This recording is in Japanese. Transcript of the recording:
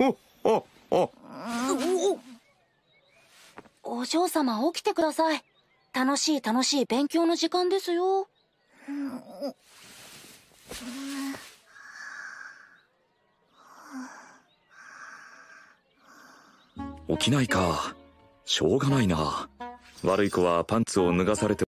おおお嬢様起きてください楽しい楽しい勉強の時間ですよ起きないかしょうがないな悪い子はパンツを脱がされて